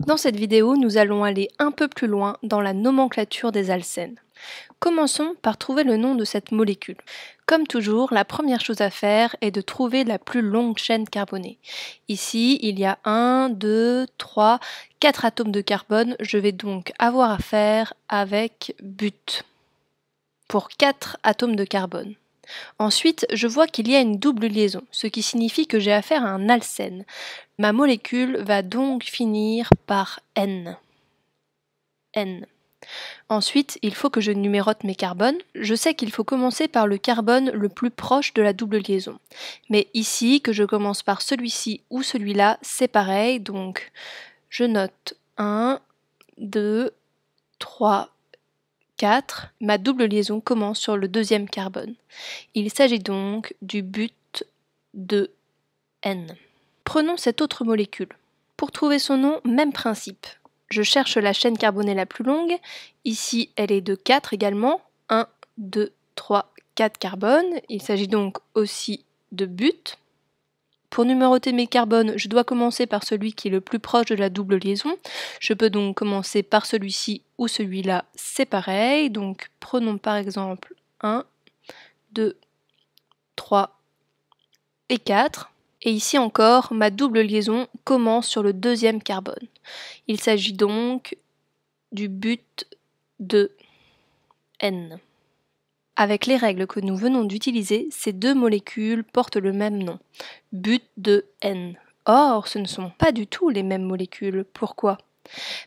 Dans cette vidéo, nous allons aller un peu plus loin dans la nomenclature des alcènes. Commençons par trouver le nom de cette molécule. Comme toujours, la première chose à faire est de trouver la plus longue chaîne carbonée. Ici, il y a 1, 2, 3, 4 atomes de carbone. Je vais donc avoir affaire avec but pour 4 atomes de carbone. Ensuite, je vois qu'il y a une double liaison, ce qui signifie que j'ai affaire à un alcène. Ma molécule va donc finir par N. N. Ensuite, il faut que je numérote mes carbones. Je sais qu'il faut commencer par le carbone le plus proche de la double liaison. Mais ici, que je commence par celui-ci ou celui-là, c'est pareil. Donc, je note 1, 2, 3, 4. Ma double liaison commence sur le deuxième carbone. Il s'agit donc du but de N. Prenons cette autre molécule. Pour trouver son nom, même principe. Je cherche la chaîne carbonée la plus longue. Ici, elle est de 4 également. 1, 2, 3, 4 carbones. Il s'agit donc aussi de but. Pour numéroter mes carbones, je dois commencer par celui qui est le plus proche de la double liaison. Je peux donc commencer par celui-ci ou celui-là, c'est pareil. Donc prenons par exemple 1, 2, 3 et 4. Et ici encore, ma double liaison commence sur le deuxième carbone. Il s'agit donc du but de N. Avec les règles que nous venons d'utiliser, ces deux molécules portent le même nom but de N. Or, ce ne sont pas du tout les mêmes molécules. Pourquoi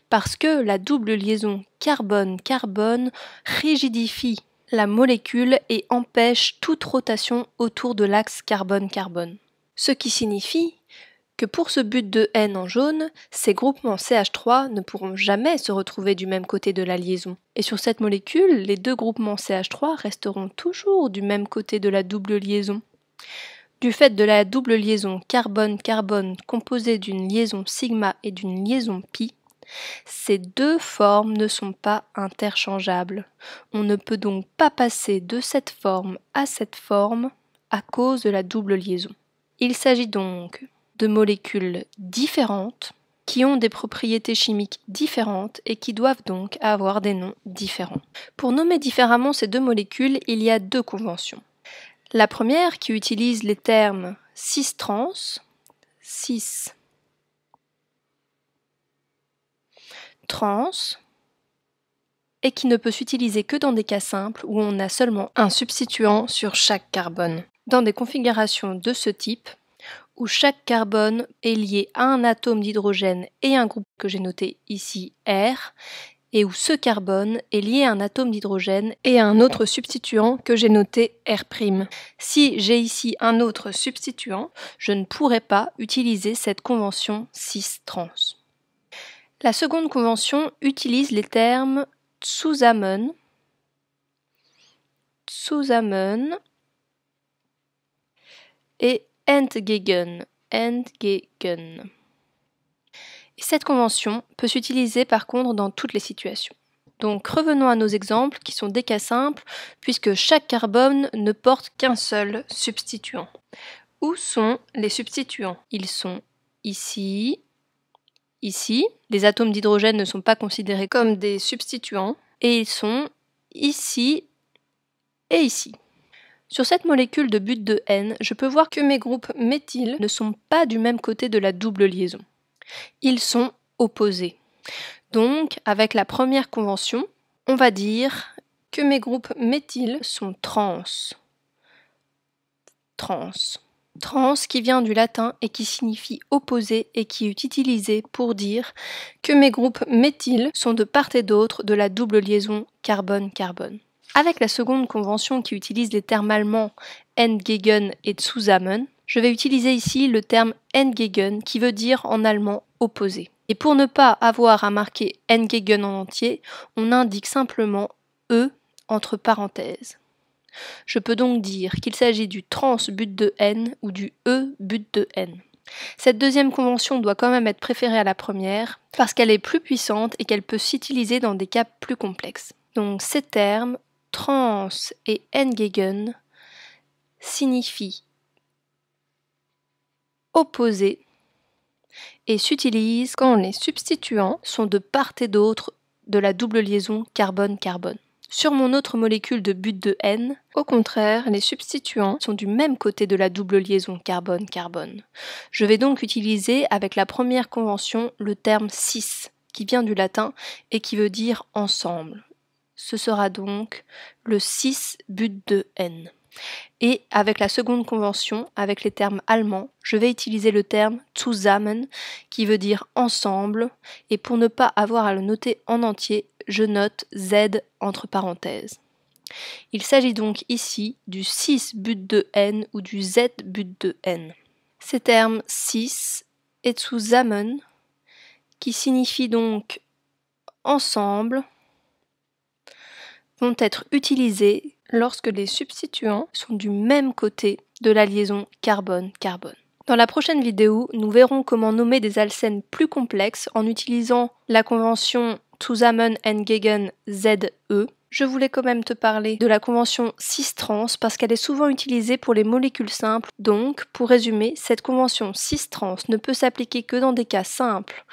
Parce que la double liaison carbone-carbone rigidifie la molécule et empêche toute rotation autour de l'axe carbone-carbone. Ce qui signifie que pour ce but de N en jaune, ces groupements CH3 ne pourront jamais se retrouver du même côté de la liaison. Et sur cette molécule, les deux groupements CH3 resteront toujours du même côté de la double liaison. Du fait de la double liaison carbone-carbone composée d'une liaison sigma et d'une liaison pi, ces deux formes ne sont pas interchangeables. On ne peut donc pas passer de cette forme à cette forme à cause de la double liaison. Il s'agit donc de molécules différentes qui ont des propriétés chimiques différentes et qui doivent donc avoir des noms différents. Pour nommer différemment ces deux molécules, il y a deux conventions. La première qui utilise les termes cis trans, cis trans, et qui ne peut s'utiliser que dans des cas simples où on a seulement un substituant sur chaque carbone. Dans des configurations de ce type, où chaque carbone est lié à un atome d'hydrogène et un groupe que j'ai noté ici R, et où ce carbone est lié à un atome d'hydrogène et à un autre substituant que j'ai noté R'. Si j'ai ici un autre substituant, je ne pourrais pas utiliser cette convention cis-trans. La seconde convention utilise les termes zusammen, et entgegen, entgegen cette convention peut s'utiliser par contre dans toutes les situations. Donc revenons à nos exemples qui sont des cas simples puisque chaque carbone ne porte qu'un seul substituant. Où sont les substituants Ils sont ici, ici. Les atomes d'hydrogène ne sont pas considérés comme des substituants et ils sont ici et ici. Sur cette molécule de but de N, je peux voir que mes groupes méthyl ne sont pas du même côté de la double liaison. Ils sont opposés. Donc, avec la première convention, on va dire que mes groupes méthyls sont trans. Trans. Trans qui vient du latin et qui signifie opposé et qui est utilisé pour dire que mes groupes méthyl sont de part et d'autre de la double liaison carbone-carbone. Avec la seconde convention qui utilise les termes allemands n-gegen et Zusammen, je vais utiliser ici le terme Endgegen qui veut dire en allemand opposé. Et pour ne pas avoir à marquer n-gegen en entier, on indique simplement E entre parenthèses. Je peux donc dire qu'il s'agit du trans but de N ou du E but de N. Cette deuxième convention doit quand même être préférée à la première parce qu'elle est plus puissante et qu'elle peut s'utiliser dans des cas plus complexes. Donc ces termes, trans et Endgegen, signifie opposé et s'utilise quand les substituants sont de part et d'autre de la double liaison carbone-carbone. Sur mon autre molécule de but de N, au contraire, les substituants sont du même côté de la double liaison carbone-carbone. Je vais donc utiliser avec la première convention le terme cis » qui vient du latin et qui veut dire ensemble. Ce sera donc le cis but de N. Et avec la seconde convention, avec les termes allemands, je vais utiliser le terme zusammen, qui veut dire ensemble, et pour ne pas avoir à le noter en entier, je note Z entre parenthèses. Il s'agit donc ici du 6 but de N ou du Z but de N. Ces termes 6 et zusammen, qui signifient donc ensemble, vont être utilisés lorsque les substituants sont du même côté de la liaison carbone-carbone. Dans la prochaine vidéo, nous verrons comment nommer des alcènes plus complexes en utilisant la convention and Gegen ZE. Je voulais quand même te parler de la convention cis-trans parce qu'elle est souvent utilisée pour les molécules simples. Donc, pour résumer, cette convention cis-trans ne peut s'appliquer que dans des cas simples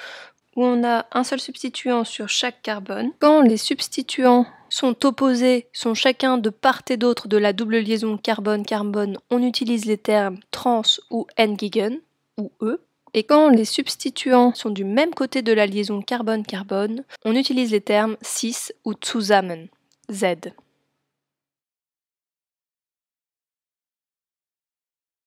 où on a un seul substituant sur chaque carbone. Quand les substituants sont opposés, sont chacun de part et d'autre de la double liaison carbone-carbone, on utilise les termes trans ou n gigan ou E. Et quand les substituants sont du même côté de la liaison carbone-carbone, on utilise les termes cis ou zusammen, Z.